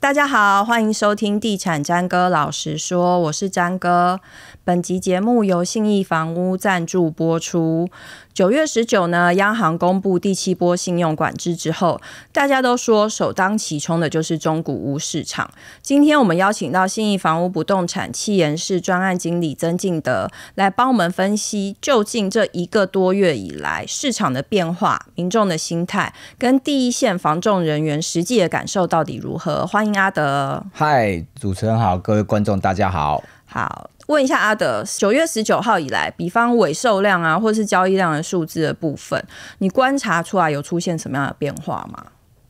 大家好，欢迎收听《地产詹哥老实说》，我是詹哥。本集节目由信义房屋赞助播出。九月十九呢，央行公布第七波信用管制之后，大家都说首当其冲的就是中古屋市场。今天我们邀请到信义房屋不动产七贤市专案经理曾进德来帮我们分析，究竟这一个多月以来市场的变化、民众的心态跟第一线防重人员实际的感受到底如何？欢迎阿德。嗨，主持人好，各位观众大家好，好。问一下阿德，九月十九号以来，比方尾售量啊，或是交易量的数字的部分，你观察出来有出现什么样的变化吗？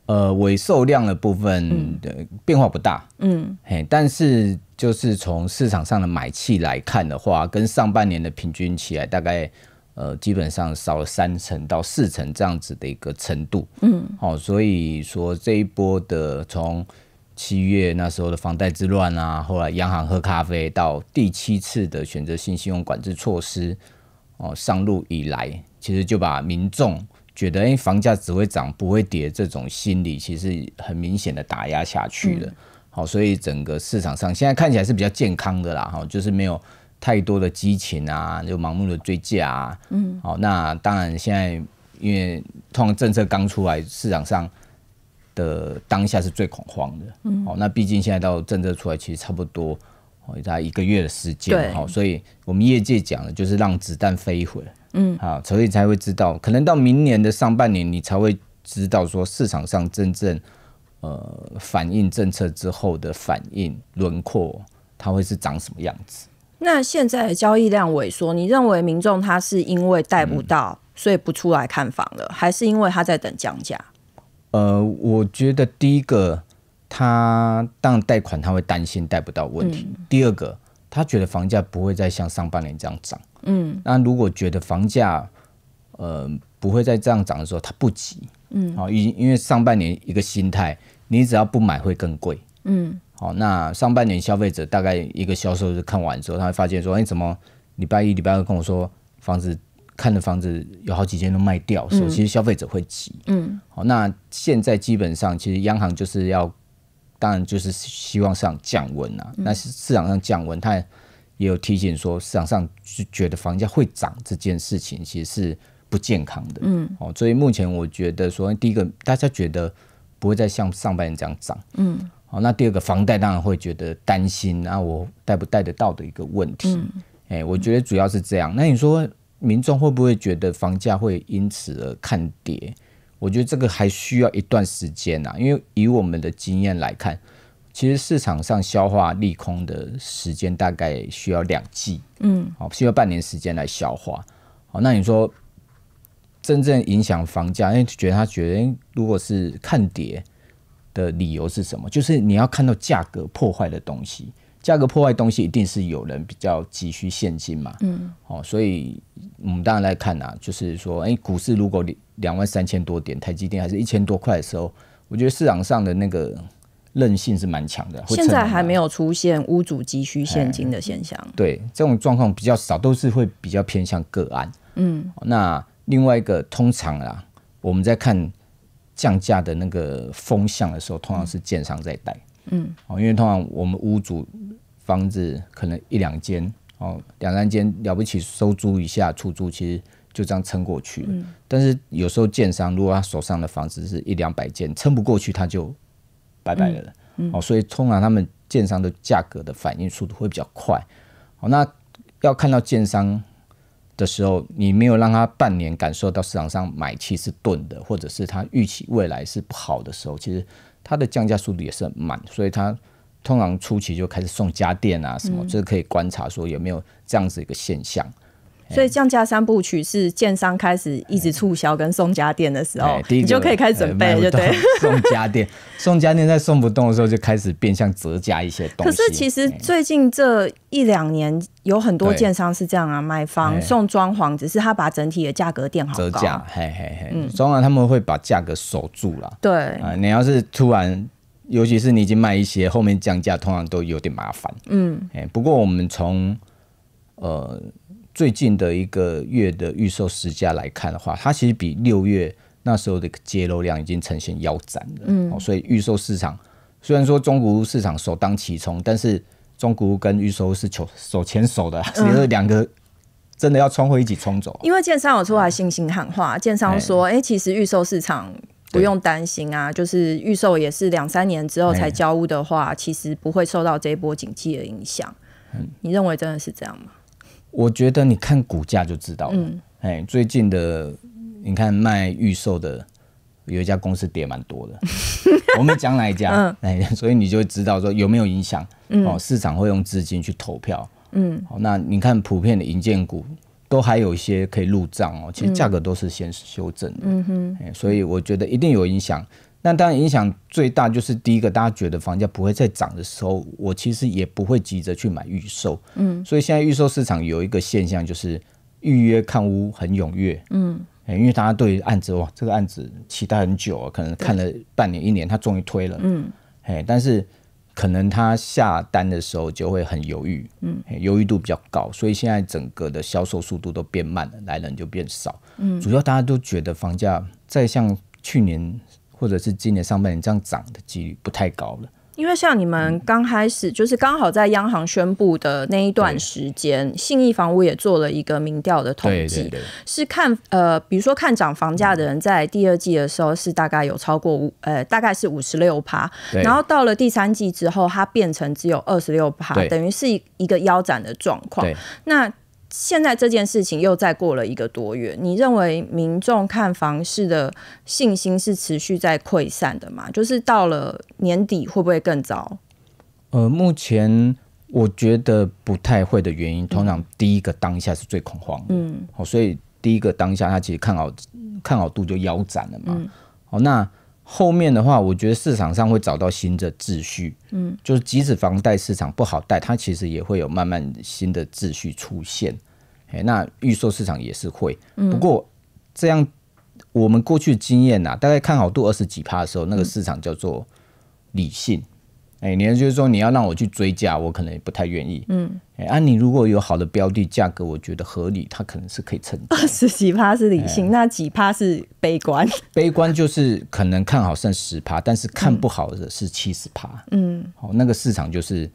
呃，尾售量的部分变化不大，嗯，嘿，但是就是从市场上的买气来看的话，跟上半年的平均起来，大概呃基本上少了三成到四成这样子的一个程度，嗯，好，所以说这一波的从七月那时候的房贷之乱啊，后来央行喝咖啡，到第七次的选择性信用管制措施哦上路以来，其实就把民众觉得哎房价只会涨不会跌这种心理，其实很明显的打压下去了。好，所以整个市场上现在看起来是比较健康的啦，哈，就是没有太多的激情啊，就盲目的追价啊，嗯，好，那当然现在因为通常政策刚出来，市场上。的当下是最恐慌的，嗯，好，那毕竟现在到政策出来其实差不多，哦，概一个月的时间，好，所以我们业界讲的就是让子弹飞一会，嗯，好，所以才会知道，可能到明年的上半年，你才会知道说市场上真正呃反映政策之后的反应轮廓，它会是长什么样子。那现在的交易量萎缩，你认为民众他是因为贷不到，所以不出来看房了，还是因为他在等降价？呃，我觉得第一个，他当贷款他会担心贷不到问题。第二个，他觉得房价不会再像上半年这样涨。嗯，那如果觉得房价呃不会再这样涨的时候，他不急。嗯，好，因因为上半年一个心态，你只要不买会更贵。嗯，好，那上半年消费者大概一个销售是看完之后，他会发现说，哎，怎么礼拜一、礼拜二跟我说房子？看的房子有好几间都卖掉，所以其实消费者会急。嗯，好，那现在基本上其实央行就是要，当然就是希望市场降温啊。那是市场上降温，它也有提醒说市场上就觉得房价会涨这件事情其实是不健康的。嗯，哦，所以目前我觉得说，第一个大家觉得不会再像上半年这样涨。嗯，好，那第二个房贷当然会觉得担心啊，我贷不贷得到的一个问题。嗯，哎，我觉得主要是这样。那你说？民众会不会觉得房价会因此而看跌？我觉得这个还需要一段时间呐，因为以我们的经验来看，其实市场上消化利空的时间大概需要两季，嗯，好，需要半年时间来消化。好，那你说真正影响房价，因为觉得他觉得，如果是看跌的理由是什么？就是你要看到价格破坏的东西，价格破坏东西一定是有人比较急需现金嘛，嗯，哦，所以。我们当然来看啊，就是说，哎，股市如果两万三千多点，台积电还是一千多块的时候，我觉得市场上的那个韧性是蛮强的。现在还没有出现屋主急需现金的现象。对，这种状况比较少，都是会比较偏向个案。嗯，那另外一个，通常啊，我们在看降价的那个风向的时候，通常是建商在带。嗯，哦，因为通常我们屋主房子可能一两间。哦，两三间了不起收租一下出租，其实就这样撑过去。嗯。但是有时候建商如果他手上的房子是一两百间，撑不过去，他就拜拜了。嗯。哦，所以通常他们建商的价格的反应速度会比较快。好，那要看到建商的时候，你没有让他半年感受到市场上买气是钝的，或者是他预期未来是不好的时候，其实他的降价速度也是很慢，所以他。通常初期就开始送家电啊，什么，就是可以观察说有没有这样子一个现象。所以降价三部曲是建商开始一直促销跟送家电的时候，你就可以开始准备，就对。送家电，送家电，在送不动的时候就开始变相折价一些东西。可是其实最近这一两年有很多建商是这样啊，买方送装潢，只是他把整体的价格垫好，折价，嘿嘿嘿，嗯，装潢他们会把价格守住了。对啊，你要是突然。尤其是你已经卖一些，后面降价通常都有点麻烦。嗯，哎，不过我们从呃最近的一个月的预售时价来看的话，它其实比六月那时候的接楼量已经呈现腰斩了。嗯，所以预售市场虽然说中古市场首当其冲，但是中古跟预售是手手牵手的，其实两个真的要冲会一起冲走。因为建商有出来信心喊话，建商说，哎，其实预售市场。不用担心啊，就是预售也是两三年之后才交屋的话，其实不会受到这一波景气的影响。嗯，你认为真的是这样吗？我觉得你看股价就知道了。嗯。哎，最近的你看卖预售的有一家公司跌蛮多的，我们讲哪一家？哎，所以你就会知道说有没有影响。嗯。哦，市场会用资金去投票。嗯。哦，那你看普遍的银建股。都还有一些可以入账哦，其实价格都是先修正的，嗯哼，所以我觉得一定有影响。那当然影响最大就是第一个，大家觉得房价不会再涨的时候，我其实也不会急着去买预售，嗯，所以现在预售市场有一个现象就是预约看屋很踊跃，嗯，因为大家对于案子哇，这个案子期待很久，可能看了半年一年，他终于推了，嗯，哎，但是。可能他下单的时候就会很犹豫，嗯，犹豫度比较高，所以现在整个的销售速度都变慢了，来人就变少，嗯，主要大家都觉得房价再像去年或者是今年上半年这样涨的几率不太高了。因为像你们刚开始就是刚好在央行宣布的那一段时间，信义房屋也做了一个民调的统计，是看呃，比如说看涨房价的人在第二季的时候是大概有超过五呃，大概是五十六趴，然后到了第三季之后，它变成只有二十六趴，等于是一一个腰斩的状况。那现在这件事情又再过了一个多月，你认为民众看房市的信心是持续在溃散的吗？就是到了年底会不会更糟？呃，目前我觉得不太会的原因，通常第一个当下是最恐慌的，嗯，好，所以第一个当下他其实看好，看好度就腰斩了嘛，嗯，好，那。后面的话，我觉得市场上会找到新的秩序，嗯，就是即使房贷市场不好贷，它其实也会有慢慢新的秩序出现，哎，那预售市场也是会，不过这样我们过去的经验呐，大概看好度二十几趴的时候，那个市场叫做理性。哎，你就是说你要让我去追价，我可能也不太愿意。嗯，哎，啊，你如果有好的标的，价格我觉得合理，他可能是可以承。二十几趴是理性，那几趴是悲观。悲观就是可能看好剩十趴，但是看不好的是七十趴。嗯，好，那个市场就是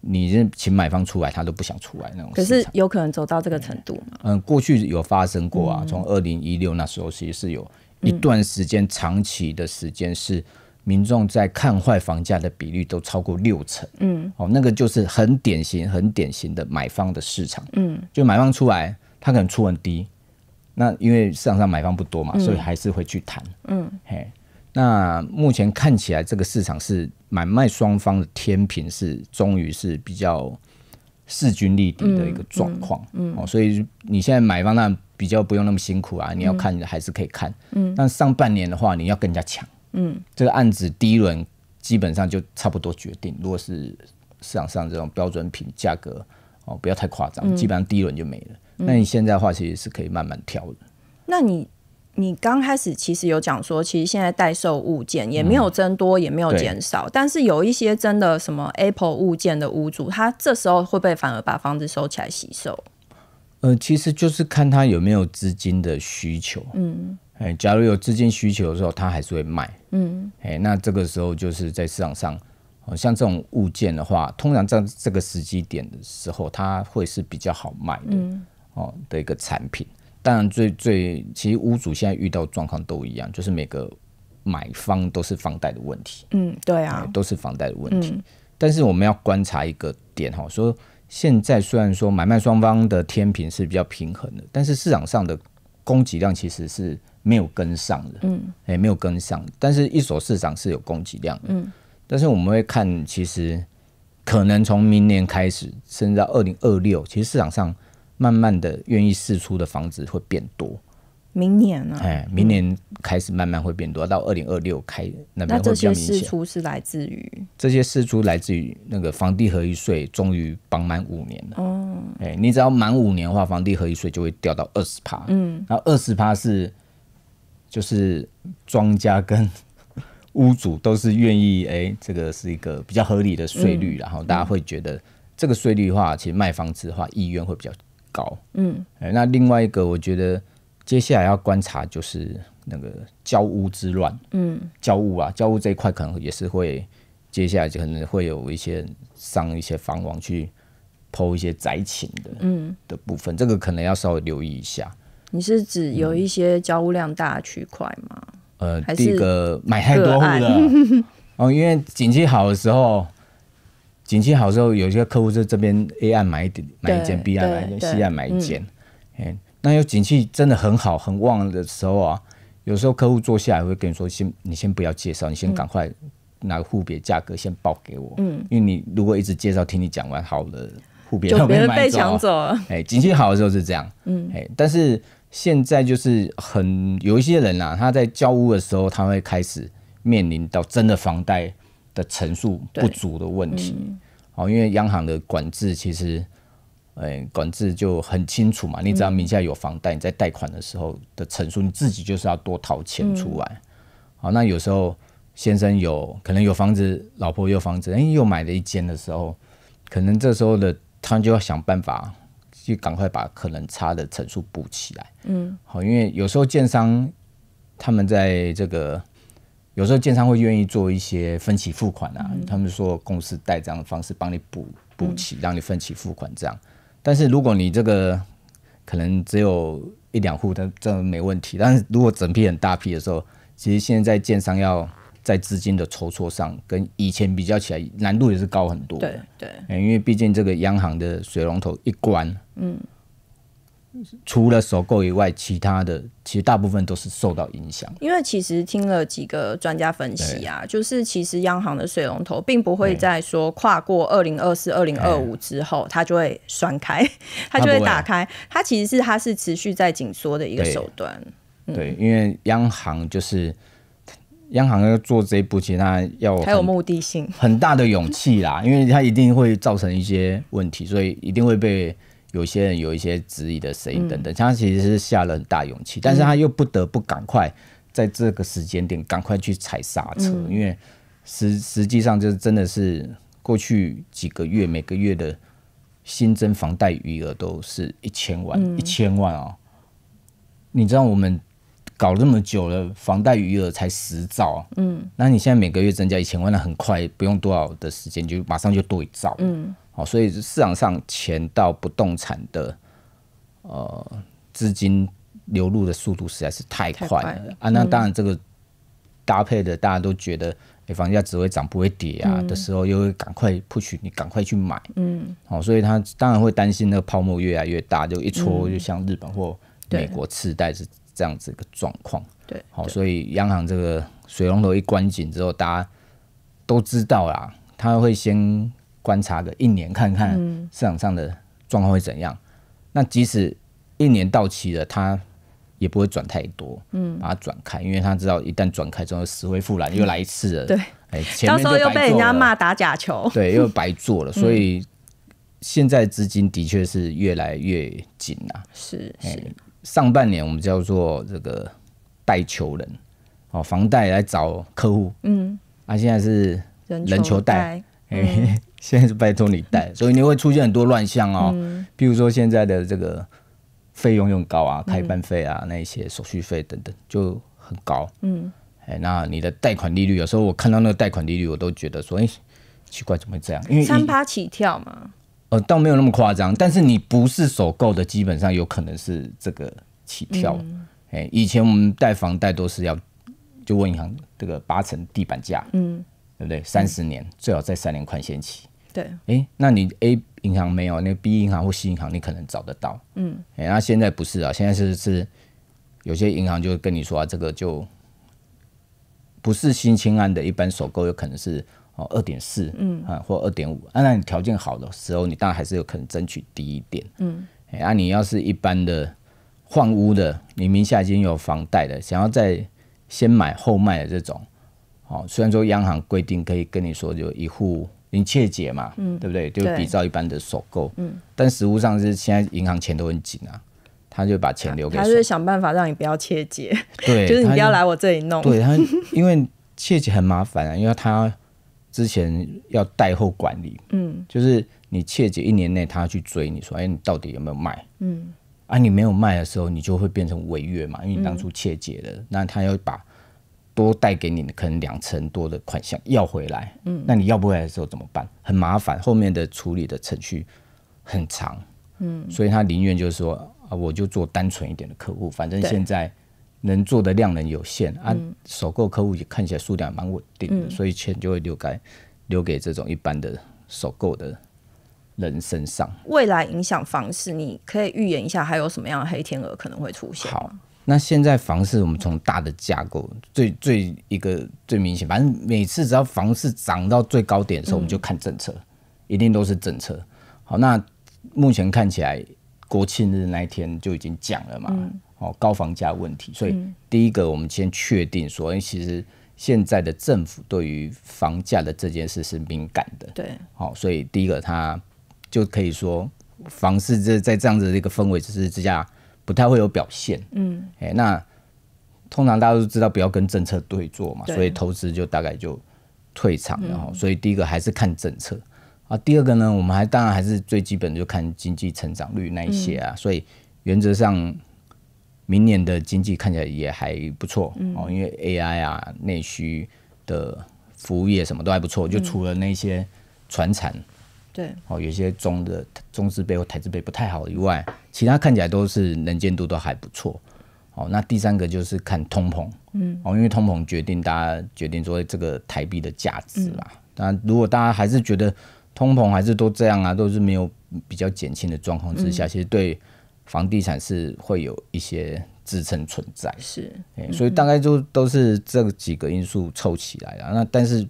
你请买方出来，他都不想出来那种。可是有可能走到这个程度吗？嗯，过去有发生过啊。从二零一六那时候，其实是有一段时间，长期的时间是。民众在看坏房价的比率都超过六成，嗯，哦，那个就是很典型、很典型的买方的市场，嗯，就买方出来，他可能出很低，那因为市场上买方不多嘛，所以还是会去谈，嗯，嘿，那目前看起来这个市场是买卖双方的天平是终于是比较势均力敌的一个状况，哦，所以你现在买方那比较不用那么辛苦啊，你要看还是可以看，嗯，但上半年的话你要更加强。嗯，这个案子第一轮基本上就差不多决定。如果是市场上这种标准品价格哦，不要太夸张，基本上第一轮就没了。那你现在的话其实是可以慢慢挑的。那你你刚开始其实有讲说，其实现在代售物件也没有增多，也没有减少，但是有一些真的什么 Apple 物件的屋主，他这时候会不会反而把房子收起来洗手？呃，其实就是看他有没有资金的需求。嗯。哎，假如有资金需求的时候，他还是会卖。嗯，哎，那这个时候就是在市场上，哦，像这种物件的话，通常在这个时机点的时候，它会是比较好卖的。嗯，哦，的一个产品。当然，最最其实屋主现在遇到状况都一样，就是每个买方都是房贷的问题。嗯，对啊，都是房贷的问题。但是我们要观察一个点哈，说现在虽然说买卖双方的天平是比较平衡的，但是市场上的供给量其实是。没有跟上的，嗯，哎，没有跟上。但是，一手市场是有供给量的，嗯。但是，我们会看，其实可能从明年开始，升到二零二六，其实市场上慢慢的愿意试出的房子会变多。明年啊，哎，明年开始慢慢会变多，到二零二六开那边会比较明显。这些出是来自于这些事出来自于那个房地合一税终于满满五年了。哦，哎，你只要满五年的话，房地合一税就会掉到二十趴。嗯，然后二十趴是。就是庄家跟 屋主都是愿意，哎，这个是一个比较合理的税率，然后大家会觉得这个税率的话，其实卖房子的话意愿会比较高。嗯，那另外一个我觉得接下来要观察就是那个交屋之乱，嗯，交屋啊，交屋这一块可能也是会接下来就可能会有一些上一些房网去剖一些宅情的，嗯，的部分，这个可能要稍微留意一下。你是指有一些交物量大的区块吗？呃，这个买太多户了。哦，因为景气好的时候，景气好的时候，有些客户在这边 A 案买一点，买一件；B 案买一件；c 案买一件。哎，那有景气真的很好、很旺的时候啊，有时候客户坐下来会跟你说：“先，你先不要介绍，你先赶快拿个户别价格先报给我。”嗯，因为你如果一直介绍，听你讲完好了，户别就被抢走了。哎，景气好的时候是这样。嗯，哎，但是。现在就是很有一些人啦，他在交屋的时候，他会开始面临到真的房贷的层数不足的问题。哦，因为央行的管制其实，哎，管制就很清楚嘛。你只要名下有房贷，你在贷款的时候的层数，你自己就是要多掏钱出来。好，那有时候先生有可能有房子，老婆有房子，哎，又买了一间的时候，可能这时候的他就要想办法。就赶快把可能差的层数补起来。嗯，好，因为有时候建商他们在这个有时候建商会愿意做一些分期付款啊，他们说公司贷这样的方式帮你补补齐，让你分期付款这样。但是如果你这个可能只有一两户，那这没问题。但是如果整批很大批的时候，其实现在建商要。在资金的筹措上，跟以前比较起来，难度也是高很多。对对，因为毕竟这个央行的水龙头一关，嗯，除了收购以外，其他的其实大部分都是受到影响。因为其实听了几个专家分析啊，就是其实央行的水龙头并不会在说跨过二零二四、二零二五之后，它就会栓开，它就会打开。它其实是它是持续在紧缩的一个手段。对，因为央行就是。央行要做这一步，其实他要还有目的性，很大的勇气啦，因为他一定会造成一些问题，所以一定会被有些人有一些质疑的声音等等。他其实是下了很大勇气，但是他又不得不赶快在这个时间点赶快去踩刹车，因为实实际上就是真的是过去几个月每个月的新增房贷余额都是一千万，一千万哦。你知道我们。搞了那么久了，房贷余额才十兆，嗯，那你现在每个月增加一千万，那很快不用多少的时间，就马上就多一兆，嗯，好，所以市场上钱到不动产的呃资金流入的速度实在是太快了啊。那当然这个搭配的，大家都觉得哎，房价只会涨不会跌啊的时候，又会赶快 push 你赶快去买，嗯，哦，所以他当然会担心那个泡沫越来越大，就一戳就像日本或美国次贷是。这样子一个状况，对，好，所以央行这个水龙头一关紧之后，大家都知道啦，他会先观察个一年，看看市场上的状况会怎样。那即使一年到期了，他也不会转太多，嗯，把它转开，因为他知道一旦转开，之后死灰复燃，又来一次了，对，哎，到时候又被人家骂打假球，对，又白做了。所以现在资金的确是越来越紧了，是，是。上半年我们叫做这个代求人，哦，房贷来找客户，嗯，啊，现在是人求贷，哎，现在是拜托你贷，所以你会出现很多乱象哦，譬如说现在的这个费用又高啊，开办费啊，那一些手续费等等就很高，嗯，哎，那你的贷款利率，有时候我看到那个贷款利率，我都觉得说，哎，奇怪，怎么会这样？因为三趴起跳嘛。呃，倒没有那么夸张，但是你不是首购的，基本上有可能是这个起跳。哎，以前我们贷房贷都是要，就问银行这个八成地板价，嗯，对不对？三十年，最好在三年宽限期。对，哎，那你 A 银行没有，那 B 银行或 C 银行你可能找得到，嗯，哎，那现在不是啊，现在是是有些银行就跟你说啊，这个就不是新清案的，一般首购有可能是。哦，二点四，嗯，啊，或二点五，那你条件好的时候，你当然还是有可能争取低一点，嗯，啊，你要是一般的换屋的，你名下已经有房贷的，想要再先买后卖的这种，哦，虽然说央行规定可以跟你说就一户你切解嘛，嗯，对不对？就比照一般的首购，嗯，但实物上是现在银行钱都很紧啊，他就把钱留给他是想办法让你不要切结，对，就是你不要来我这里弄，对他，因为切结很麻烦啊，因为他。之前要贷后管理，嗯，就是你切解一年内他去追你说，哎，你到底有没有卖？嗯，啊，你没有卖的时候，你就会变成违约嘛，因为你当初切解了，那他要把多贷给你的可能两成多的款项要回来，嗯，那你要不回来的时候怎么办？很麻烦，后面的处理的程序很长，嗯，所以他宁愿就是说，啊，我就做单纯一点的客户，反正现在。能做的量能有限啊，首购客户也看起来数量蛮稳定的，所以钱就会留给留给这种一般的首购的人身上。未来影响房市，你可以预言一下，还有什么样的黑天鹅可能会出现？好，那现在房市，我们从大的架构最最一个最明显，反正每次只要房市涨到最高点的时候，我们就看政策，一定都是政策。好，那目前看起来，国庆日那一天就已经讲了嘛。哦，高房价问题，所以第一个我们先确定说，因为其实现在的政府对于房价的这件事是敏感的，对，好，所以第一个它就可以说，房市这在这样子的一个氛围之下，不太会有表现，嗯，哎，那通常大家都知道不要跟政策对坐嘛，所以投资就大概就退场，然后，所以第一个还是看政策啊，第二个呢，我们还当然还是最基本就看经济成长率那一些啊，所以原则上。明年的经济看起来也还不错哦，因为 AI 啊、内需的服务业什么都还不错，就除了那些船产，对哦，有些中的中资背或台资背不太好以外，其他看起来都是能见度都还不错哦。那第三个就是看通膨，嗯哦，因为通膨决定大家决定作为这个台币的价值啦。但如果大家还是觉得通膨还是都这样啊，都是没有比较减轻的状况之下，其实对。房地产是会有一些支撑存在，是，所以大概就都是这几个因素凑起来了。那但是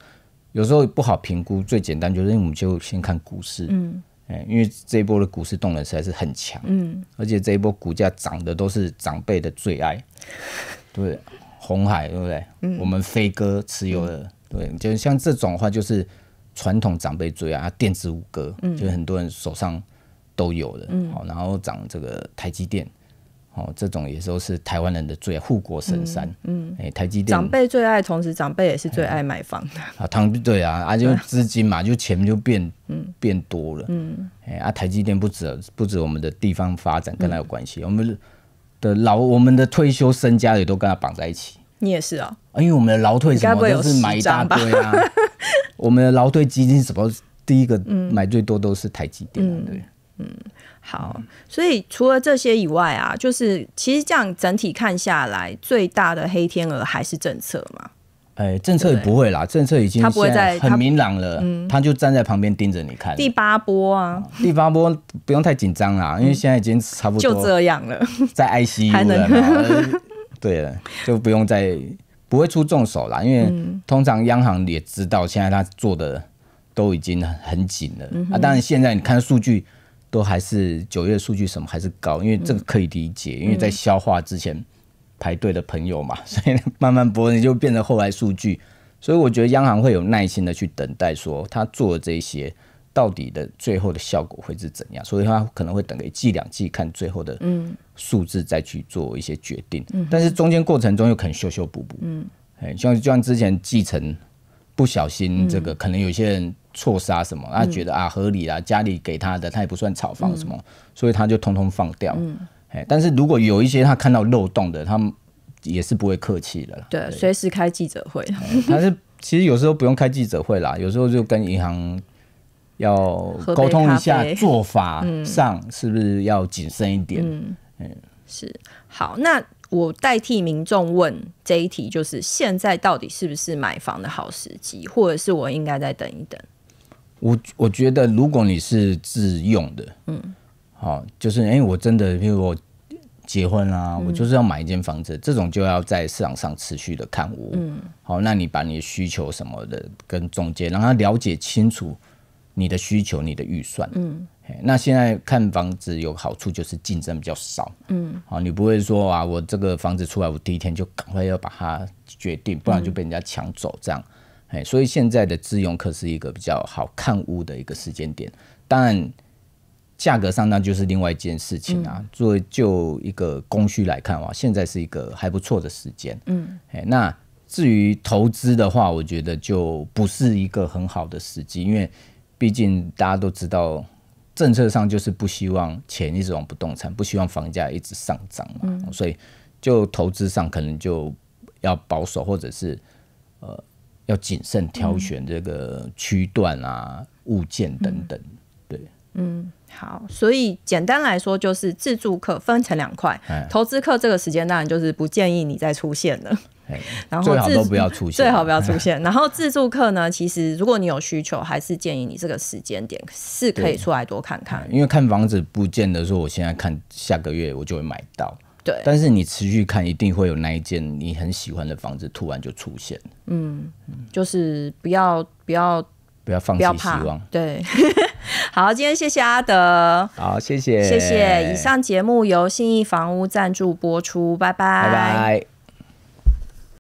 有时候不好评估，最简单就是，因为我们就先看股市，嗯，哎，因为这一波的股市动能实在是很强，嗯，而且这一波股价涨的都是长辈的最爱，对，红海对不对？嗯，我们飞哥持有的，对，就像这种话，就是传统长辈最爱，电子五哥，嗯，就很多人手上。都有的，嗯，好，然后涨这个台积电，哦，这种也都是台湾人的最护国神山，嗯，哎，台积电长辈最爱，同时长辈也是最爱买房的啊，他们对啊，啊，就资金嘛，就钱就变变多了，嗯，哎，啊，台积电不止不止我们的地方发展跟他有关系，我们的老我们的退休身家也都跟他绑在一起，你也是啊，因为我们的劳退什么都是买一大堆啊，我们的劳退基金什么第一个买最多都是台积电，对。嗯，好，所以除了这些以外啊，就是其实这样整体看下来，最大的黑天鹅还是政策嘛？哎，政策不会啦，政策已经他不会很明朗了，他就站在旁边盯着你看。第八波啊，第八波不用太紧张啦，因为现在已经差不多就这样了，在 ICU 了，对了，就不用再不会出重手啦，因为通常央行也知道现在他做的都已经很紧了啊，当然现在你看数据。都还是九月数据什么还是高，因为这个可以理解，因为在消化之前排队的朋友嘛，所以慢慢播你就变成后来数据，所以我觉得央行会有耐心的去等待，说他做这些到底的最后的效果会是怎样，所以他可能会等个一季两季看最后的数字再去做一些决定，但是中间过程中又肯修修补补，嗯，像就像之前继承。不小心，这个可能有些人错杀什么，他觉得啊合理啦，家里给他的，他也不算炒房什么，所以他就通通放掉。嗯，哎，但是如果有一些他看到漏洞的，他们也是不会客气的啦。对，随时开记者会。但是其实有时候不用开记者会啦，有时候就跟银行要沟通一下做法上是不是要谨慎一点。嗯，是好那。我代替民众问这一题，就是现在到底是不是买房的好时机，或者是我应该再等一等？我我觉得，如果你是自用的，嗯，好，就是哎，我真的，譬如我结婚啊，我就是要买一间房子，这种就要在市场上持续的看屋，嗯，好，那你把你的需求什么的跟中介让他了解清楚你的需求、你的预算，嗯。那现在看房子有好处就是竞争比较少，嗯，好，你不会说啊，我这个房子出来，我第一天就赶快要把它决定，不然就被人家抢走这样。哎，所以现在的自用客是一个比较好看屋的一个时间点，当然，价格上那就是另外一件事情啊。作为就一个供需来看哇，现在是一个还不错的时间，嗯，哎，那至于投资的话，我觉得就不是一个很好的时机，因为毕竟大家都知道。政策上就是不希望钱一直往不动产，不希望房价一直上涨嘛，所以就投资上可能就要保守，或者是呃要谨慎挑选这个区段啊、物件等等，对，嗯。好，所以简单来说就是自助客分成两块，投资客这个时间当然就是不建议你再出现了，然后最好都不要出现，最好不要出 现。然后自助客呢，其实如果你有需求，还是建议你这个时间点是可以出来多看看。因为看房子不见得说我现在看下个月我就会买到，对。但是你持续看，一定会有那一件你很喜欢的房子突然就出现。嗯，就是不要不要不要放弃希望，对。好，今天谢谢阿德。好，谢谢，谢谢。以上节目由信义房屋赞助播出，拜拜。拜拜。